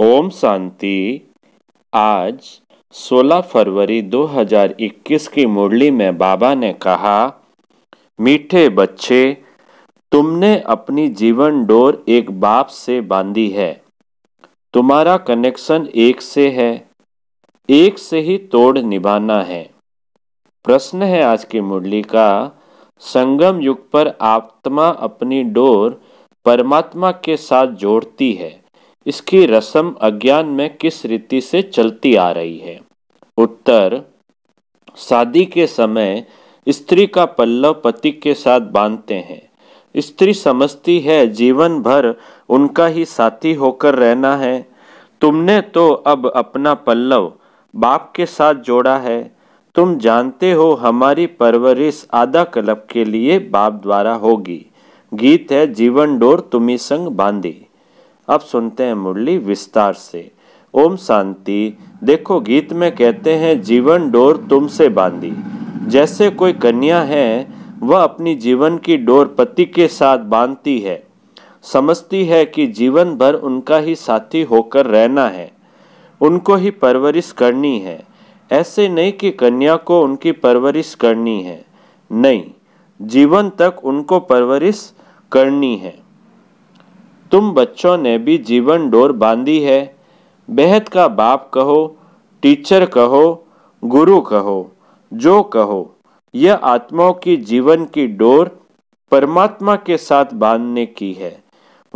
ओम शांति आज 16 फरवरी 2021 की मुरली में बाबा ने कहा मीठे बच्चे तुमने अपनी जीवन डोर एक बाप से बांधी है तुम्हारा कनेक्शन एक से है एक से ही तोड़ निभाना है प्रश्न है आज की मुरली का संगम युग पर आत्मा अपनी डोर परमात्मा के साथ जोड़ती है इसकी रस्म अज्ञान में किस रीति से चलती आ रही है उत्तर शादी के समय स्त्री का पल्लव पति के साथ बांधते हैं स्त्री समझती है जीवन भर उनका ही साथी होकर रहना है तुमने तो अब अपना पल्लव बाप के साथ जोड़ा है तुम जानते हो हमारी परवरिश आधा कलब के लिए बाप द्वारा होगी गीत है जीवन डोर तुम्हें संग बांधी अब सुनते हैं मुरली विस्तार से ओम शांति देखो गीत में कहते हैं जीवन डोर तुमसे बांधी जैसे कोई कन्या है वह अपनी जीवन की डोर पति के साथ बांधती है समझती है कि जीवन भर उनका ही साथी होकर रहना है उनको ही परवरिश करनी है ऐसे नहीं कि कन्या को उनकी परवरिश करनी है नहीं जीवन तक उनको परवरिश करनी है तुम बच्चों ने भी जीवन डोर बांधी है बेहद का बाप कहो टीचर कहो गुरु कहो जो कहो यह आत्माओं की जीवन की डोर परमात्मा के साथ बांधने की है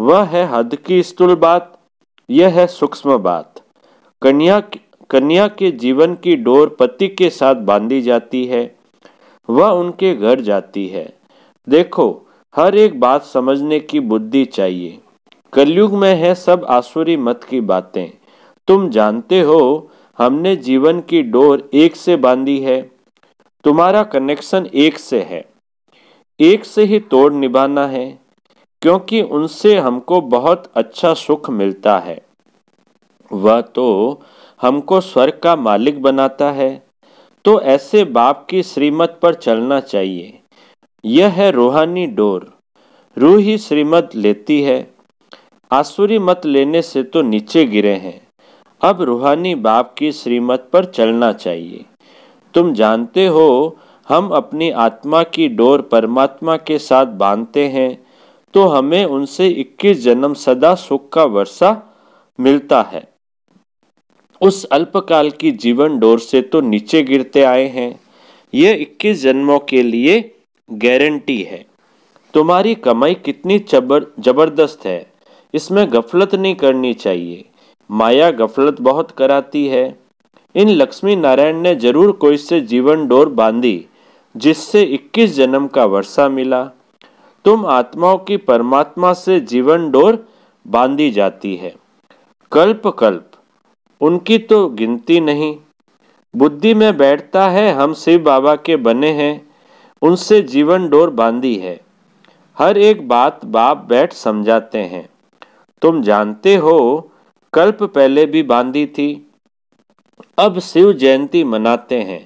वह है हद की स्थूल बात यह है सूक्ष्म बात कन्या कन्या के जीवन की डोर पति के साथ बांधी जाती है वह उनके घर जाती है देखो हर एक बात समझने की बुद्धि चाहिए कलयुग में है सब आसुरी मत की बातें तुम जानते हो हमने जीवन की डोर एक से बांधी है तुम्हारा कनेक्शन एक से है एक से ही तोड़ निभाना है क्योंकि उनसे हमको बहुत अच्छा सुख मिलता है वह तो हमको स्वर्ग का मालिक बनाता है तो ऐसे बाप की श्रीमत पर चलना चाहिए यह है रूहानी डोर रूह ही श्रीमत लेती है आसुरी मत लेने से तो नीचे गिरे हैं अब रूहानी बाप की श्रीमत पर चलना चाहिए तुम जानते हो हम अपनी आत्मा की डोर परमात्मा के साथ बांधते हैं तो हमें उनसे 21 जन्म सदा सुख का वर्षा मिलता है उस अल्पकाल की जीवन डोर से तो नीचे गिरते आए हैं यह 21 जन्मों के लिए गारंटी है तुम्हारी कमाई कितनी जबरदस्त है इसमें गफलत नहीं करनी चाहिए माया गफलत बहुत कराती है इन लक्ष्मी नारायण ने जरूर कोई से जीवन डोर बांधी जिससे 21 जन्म का वर्षा मिला तुम आत्माओं की परमात्मा से जीवन डोर बांधी जाती है कल्प कल्प उनकी तो गिनती नहीं बुद्धि में बैठता है हम शिव बाबा के बने हैं उनसे जीवन डोर बांधी है हर एक बात बाप बैठ समझाते हैं तुम जानते हो कल्प पहले भी बांधी थी अब शिव जयंती मनाते हैं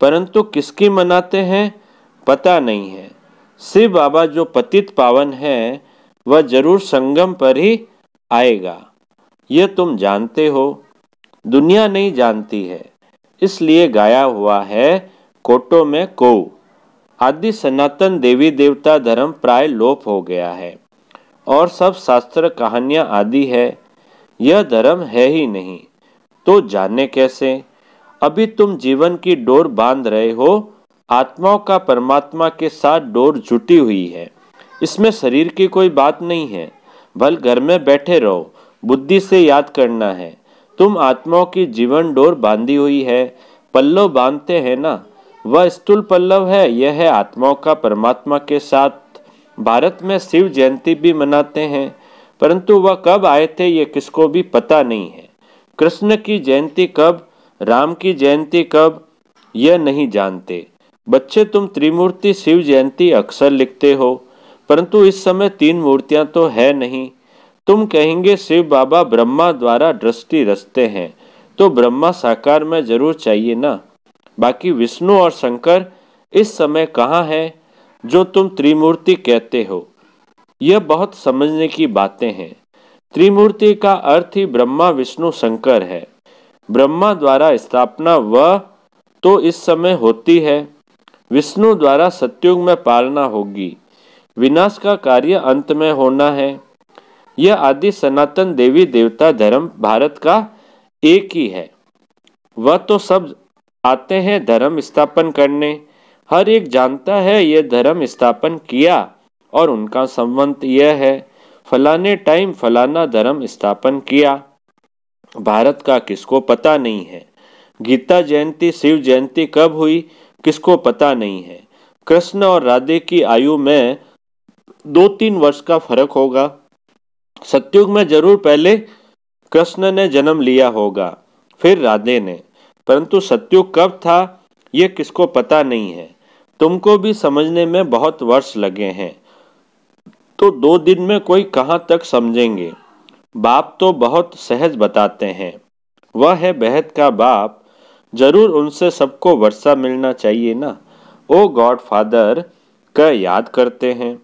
परंतु किसकी मनाते हैं पता नहीं है शिव बाबा जो पतित पावन है वह जरूर संगम पर ही आएगा यह तुम जानते हो दुनिया नहीं जानती है इसलिए गाया हुआ है कोटो में को आदि सनातन देवी देवता धर्म प्राय लोप हो गया है और सब शास्त्र कहानियां आदि है यह धर्म है ही नहीं तो जाने कैसे अभी तुम जीवन की डोर बांध रहे हो आत्माओं का परमात्मा के साथ डोर जुटी हुई है इसमें शरीर की कोई बात नहीं है भल घर में बैठे रहो बुद्धि से याद करना है तुम आत्माओं की जीवन डोर बांधी हुई है पल्लव बांधते हैं ना वह स्थूल पल्लव है यह है आत्माओं का परमात्मा के साथ भारत में शिव जयंती भी मनाते हैं परंतु वह कब आए थे ये किसको भी पता नहीं है कृष्ण की जयंती कब राम की जयंती कब यह नहीं जानते बच्चे तुम त्रिमूर्ति शिव जयंती अक्सर लिखते हो परंतु इस समय तीन मूर्तियां तो है नहीं तुम कहेंगे शिव बाबा ब्रह्मा द्वारा दृष्टि रचते हैं तो ब्रह्मा साकार में जरूर चाहिए ना बाकी विष्णु और शंकर इस समय कहाँ हैं जो तुम त्रिमूर्ति कहते हो यह बहुत समझने की बातें हैं त्रिमूर्ति का अर्थ ही ब्रह्मा विष्णु शंकर है ब्रह्मा द्वारा स्थापना वह तो इस समय होती है विष्णु द्वारा सत्युग में पालना होगी विनाश का कार्य अंत में होना है यह आदि सनातन देवी देवता धर्म भारत का एक ही है वह तो सब आते हैं धर्म स्थापन करने हर एक जानता है यह धर्म स्थापन किया और उनका संबंध यह है फलाने टाइम फलाना धर्म स्थापन किया भारत का किसको पता नहीं है गीता जयंती शिव जयंती कब हुई किसको पता नहीं है कृष्ण और राधे की आयु में दो तीन वर्ष का फर्क होगा सत्युग में जरूर पहले कृष्ण ने जन्म लिया होगा फिर राधे ने परंतु सत्युग कब था यह किसको पता नहीं है तुमको भी समझने में बहुत वर्ष लगे हैं तो दो दिन में कोई कहाँ तक समझेंगे बाप तो बहुत सहज बताते हैं वह है बेहद का बाप जरूर उनसे सबको वर्षा मिलना चाहिए ना ओ गॉड फादर का याद करते हैं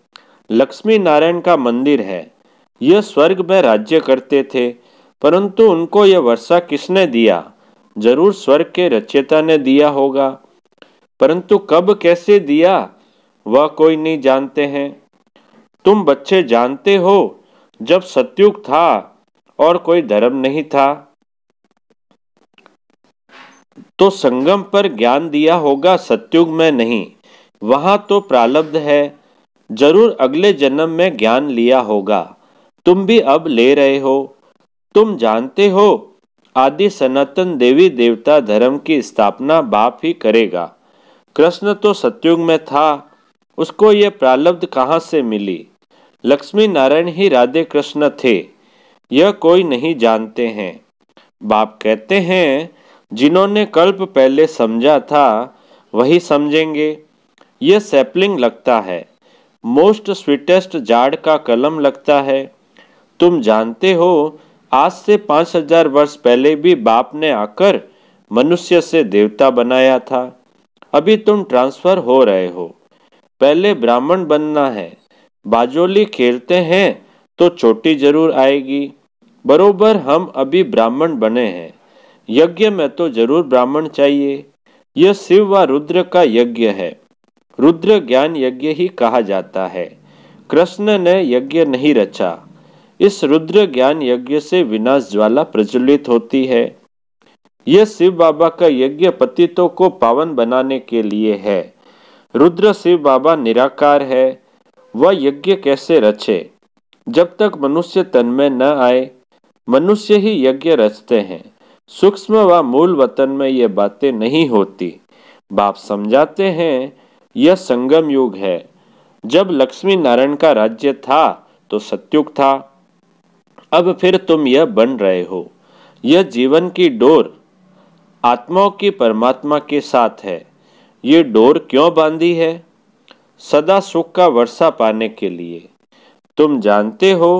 लक्ष्मी नारायण का मंदिर है यह स्वर्ग में राज्य करते थे परंतु उनको यह वर्षा किसने दिया जरूर स्वर्ग के रचयिता ने दिया होगा परंतु कब कैसे दिया वह कोई नहीं जानते हैं तुम बच्चे जानते हो जब सत्युग था और कोई धर्म नहीं था तो संगम पर ज्ञान दिया होगा सत्युग में नहीं वहां तो प्रालब्ध है जरूर अगले जन्म में ज्ञान लिया होगा तुम भी अब ले रहे हो तुम जानते हो आदि सनातन देवी देवता धर्म की स्थापना बाप ही करेगा कृष्ण तो सत्युग में था उसको ये प्रालब्ध कहाँ से मिली लक्ष्मी नारायण ही राधे कृष्ण थे यह कोई नहीं जानते हैं बाप कहते हैं जिन्होंने कल्प पहले समझा था वही समझेंगे यह सैपलिंग लगता है मोस्ट स्वीटेस्ट जाड़ का कलम लगता है तुम जानते हो आज से पांच हजार वर्ष पहले भी बाप ने आकर मनुष्य से देवता बनाया था अभी तुम ट्रांसफर हो रहे हो पहले ब्राह्मण बनना है बाजोली खेलते हैं तो चोटी जरूर आएगी बरोबर हम अभी ब्राह्मण बने हैं यज्ञ में तो जरूर ब्राह्मण चाहिए यह शिव व रुद्र का यज्ञ है रुद्र ज्ञान यज्ञ ही कहा जाता है कृष्ण ने यज्ञ नहीं रचा इस रुद्र ज्ञान यज्ञ से विनाश ज्वाला प्रज्वलित होती है यह शिव बाबा का यज्ञ पतितों को पावन बनाने के लिए है रुद्र शिव बाबा निराकार है वह यज्ञ कैसे रचे जब तक मनुष्य तन में न आए मनुष्य ही यज्ञ रचते हैं सूक्ष्म व मूल वतन में ये बातें नहीं होती बाप समझाते हैं यह संगम युग है जब लक्ष्मी नारायण का राज्य था तो सत्युग था अब फिर तुम यह बन रहे हो यह जीवन की डोर आत्माओं की परमात्मा के साथ है ये डोर क्यों बांधी है सदा सुख का वर्षा पाने के लिए तुम जानते हो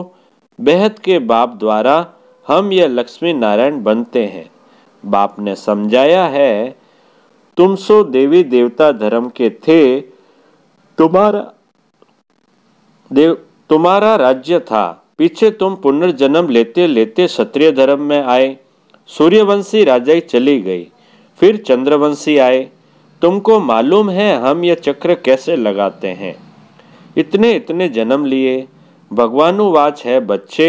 बेहद के बाप द्वारा हम यह लक्ष्मी नारायण बनते हैं बाप ने समझाया है तुम सो देवी देवता धर्म के थे तुम्हारा देव तुम्हारा राज्य था पीछे तुम पुनर्जन्म लेते लेते क्षत्रिय धर्म में आए सूर्यवंशी राजा चली गई फिर चंद्रवंशी आए तुमको मालूम है हम यह चक्र कैसे लगाते हैं इतने इतने जन्म लिए भगवानुवाच है बच्चे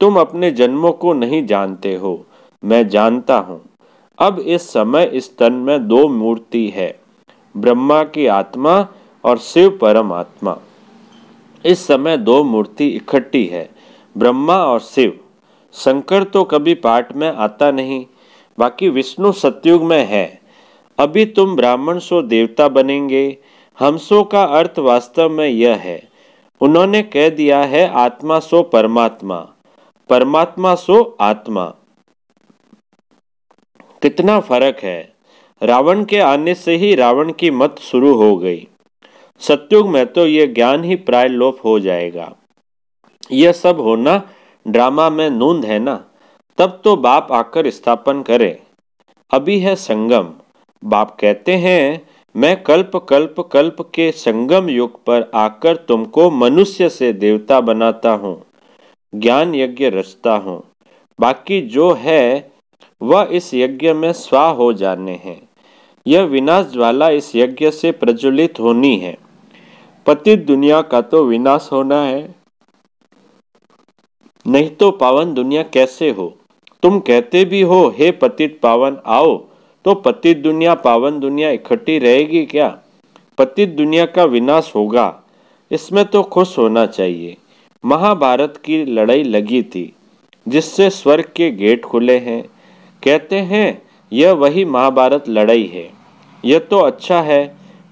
तुम अपने जन्मों को नहीं जानते हो मैं जानता हूं अब इस समय इस तन में दो मूर्ति है ब्रह्मा की आत्मा और शिव परमात्मा इस समय दो मूर्ति इकट्ठी है ब्रह्मा और शिव शंकर तो कभी पाठ में आता नहीं बाकी विष्णु सत्युग में है अभी तुम ब्राह्मण सो देवता बनेंगे हमसो का अर्थ वास्तव में यह है उन्होंने कह दिया है आत्मा सो परमात्मा परमात्मा सो आत्मा कितना फर्क है रावण के आने से ही रावण की मत शुरू हो गई सत्युग में तो यह ज्ञान ही प्राय लोप हो जाएगा यह सब होना ड्रामा में नूंद है ना तब तो बाप आकर स्थापन करे अभी है संगम बाप कहते हैं मैं कल्प कल्प कल्प के संगम युग पर आकर तुमको मनुष्य से देवता बनाता हूँ ज्ञान यज्ञ रचता हूँ बाकी जो है वह इस यज्ञ में स्वा हो जाने हैं यह विनाश ज्वाला इस यज्ञ से प्रज्वलित होनी है पतित दुनिया का तो विनाश होना है नहीं तो पावन दुनिया कैसे हो तुम कहते भी हो हे पतित पावन आओ तो पतित दुनिया पावन दुनिया इकट्ठी रहेगी क्या पतित दुनिया का विनाश होगा इसमें तो खुश होना चाहिए महाभारत की लड़ाई लगी थी जिससे स्वर्ग के गेट खुले हैं कहते हैं यह वही महाभारत लड़ाई है यह तो अच्छा है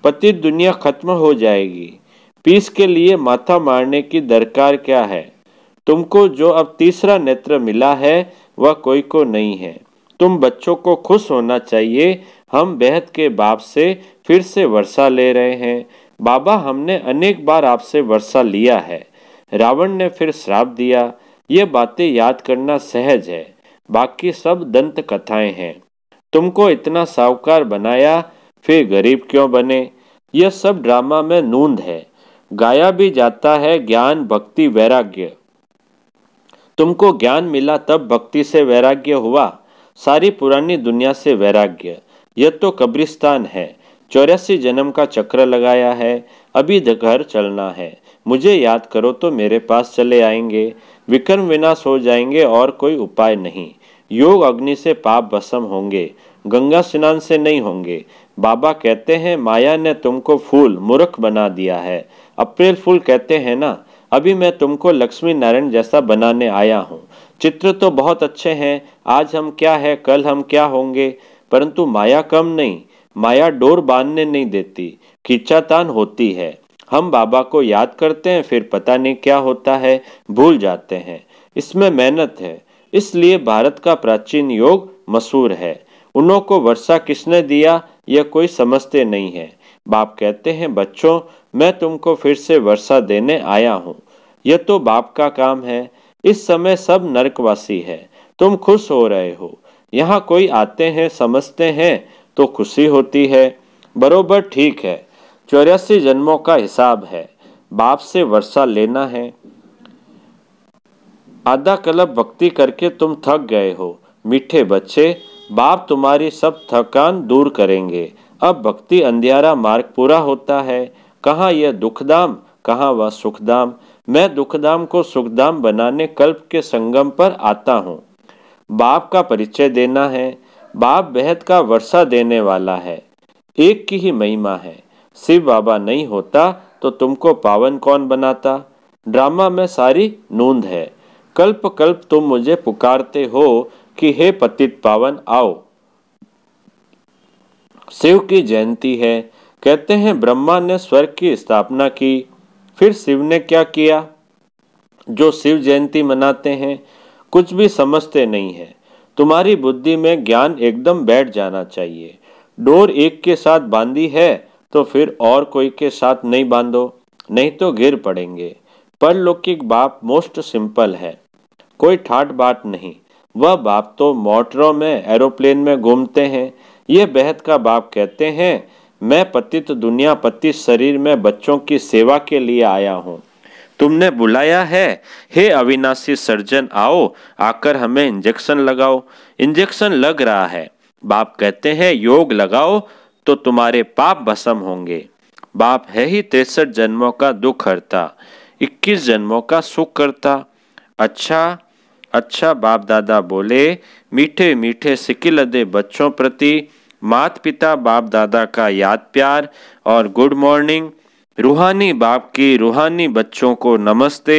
पतित दुनिया खत्म हो जाएगी पीस के लिए माथा मारने की दरकार क्या है तुमको जो अब तीसरा नेत्र मिला है वह कोई को नहीं है तुम बच्चों को खुश होना चाहिए हम बेहद के बाप से फिर से वर्षा ले रहे हैं बाबा हमने अनेक बार आपसे वर्षा लिया है रावण ने फिर श्राप दिया ये बातें याद करना सहज है बाकी सब दंत कथाएं हैं तुमको इतना साहूकार बनाया फिर गरीब क्यों बने यह सब ड्रामा में नूंद है गाया भी जाता है ज्ञान भक्ति वैराग्य तुमको ज्ञान मिला तब भक्ति से वैराग्य हुआ सारी पुरानी दुनिया से वैराग्य यह तो कब्रिस्तान है चौरासी जन्म का चक्र लगाया है अभी घर चलना है मुझे याद करो तो मेरे पास चले आएंगे विक्रम विनाश हो जाएंगे और कोई उपाय नहीं योग अग्नि से पाप भसम होंगे गंगा स्नान से नहीं होंगे बाबा कहते हैं माया ने तुमको फूल मूर्ख बना दिया है अप्रैल फूल कहते हैं ना अभी मैं तुमको लक्ष्मी नारायण जैसा बनाने आया हूँ चित्र तो बहुत अच्छे हैं आज हम क्या है कल हम क्या होंगे परंतु माया कम नहीं माया डोर बांधने नहीं देती खिंचातान होती है हम बाबा को याद करते हैं फिर पता नहीं क्या होता है भूल जाते हैं इसमें मेहनत है इसलिए भारत का प्राचीन योग मशहूर है उन्हों को वर्षा किसने दिया यह कोई समझते नहीं है बाप कहते हैं बच्चों मैं तुमको फिर से वर्षा देने आया हूँ यह तो बाप का काम है इस समय सब नरकवासी है तुम खुश हो रहे हो यहाँ कोई आते हैं समझते हैं तो खुशी होती है बरोबर ठीक है चौरासी जन्मों का हिसाब है बाप से वर्षा लेना है आधा कलब भक्ति करके तुम थक गए हो मीठे बच्चे बाप तुम्हारी सब थकान दूर करेंगे अब भक्ति अंधियारा मार्ग पूरा होता है कहाँ यह दुखदाम कहाँ वह सुखदाम मैं दुखदाम को सुखदाम बनाने कल्प के संगम पर आता हूँ बाप का परिचय देना है बाप बेहद का वर्षा देने वाला है एक की ही महिमा है शिव बाबा नहीं होता तो तुमको पावन कौन बनाता ड्रामा में सारी नूंद है कल्प कल्प तुम मुझे पुकारते हो कि हे पतित पावन आओ शिव की जयंती है कहते हैं ब्रह्मा ने स्वर्ग की स्थापना की फिर शिव ने क्या किया जो शिव जयंती मनाते हैं कुछ भी समझते नहीं है तुम्हारी बुद्धि में ज्ञान एकदम बैठ जाना चाहिए डोर एक के साथ बांधी है तो फिर और कोई के साथ नहीं बांधो नहीं तो गिर पड़ेंगे परलौकिक बाप मोस्ट सिंपल है कोई ठाट बाट नहीं वह बाप तो मोटरों में एरोप्लेन में घूमते हैं ये बहत का बाप कहते हैं मैं पतित दुनिया पतित शरीर में बच्चों की सेवा के लिए आया हूँ तुमने बुलाया है हे अविनाशी सर्जन आओ आकर हमें इंजेक्शन लगाओ इंजेक्शन लग रहा है बाप कहते हैं योग लगाओ तो तुम्हारे पाप भसम होंगे बाप है ही तिरसठ जन्मों का दुख हरता इक्कीस जन्मों का सुख करता अच्छा अच्छा बाप दादा बोले मीठे मीठे सिकिलदे बच्चों प्रति मात पिता बाप दादा का याद प्यार और गुड मॉर्निंग रूहानी बाप की रूहानी बच्चों को नमस्ते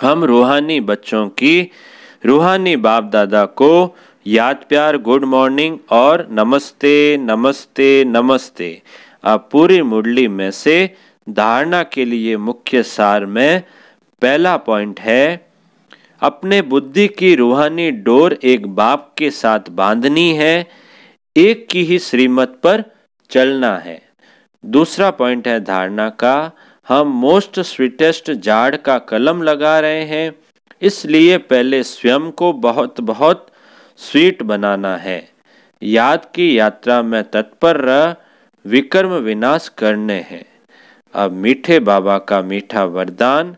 हम रूहानी बच्चों की रूहानी बाप दादा को याद प्यार गुड मॉर्निंग और नमस्ते नमस्ते नमस्ते अब पूरी मुरली में से धारणा के लिए मुख्य सार में पहला पॉइंट है अपने बुद्धि की रूहानी डोर एक बाप के साथ बांधनी है एक की ही श्रीमत पर चलना है दूसरा पॉइंट है धारणा का हम मोस्ट स्वीटेस्ट जाड का कलम लगा रहे हैं इसलिए पहले स्वयं को बहुत बहुत स्वीट बनाना है याद की यात्रा में तत्पर रह विकर्म विनाश करने हैं अब मीठे बाबा का मीठा वरदान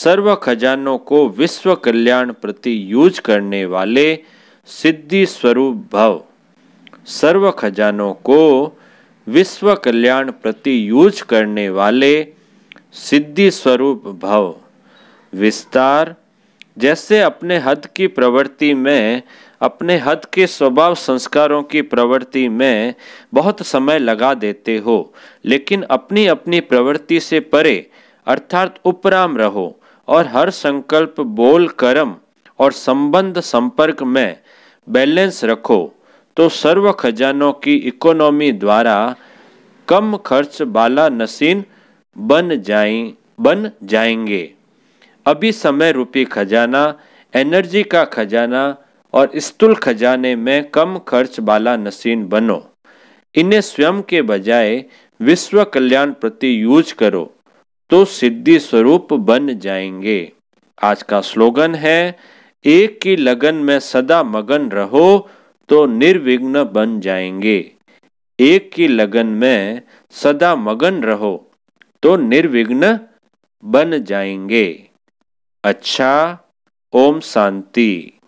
सर्व खजानों को विश्व कल्याण प्रति यूज करने वाले सिद्धि स्वरूप भव सर्व खजानों को विश्व कल्याण प्रति यूज करने वाले सिद्धि स्वरूप भव विस्तार जैसे अपने हद की प्रवृत्ति में अपने हद के स्वभाव संस्कारों की प्रवृत्ति में बहुत समय लगा देते हो लेकिन अपनी अपनी प्रवृत्ति से परे अर्थात उपराम रहो और हर संकल्प बोल कर्म और संबंध संपर्क में बैलेंस रखो तो सर्व खजानों की इकोनॉमी द्वारा कम खर्च बाला नसीन बन जाए बन जाएंगे अभी समय रूपी खजाना एनर्जी का खजाना और स्थूल खजाने में कम खर्च बाला नसीन बनो इन्हें स्वयं के बजाय विश्व कल्याण प्रति यूज करो तो सिद्धि स्वरूप बन जाएंगे आज का स्लोगन है एक की लगन में सदा मगन रहो तो निर्विघ्न बन जाएंगे एक की लगन में सदा मगन रहो तो निर्विघ्न बन जाएंगे अच्छा ओम शांति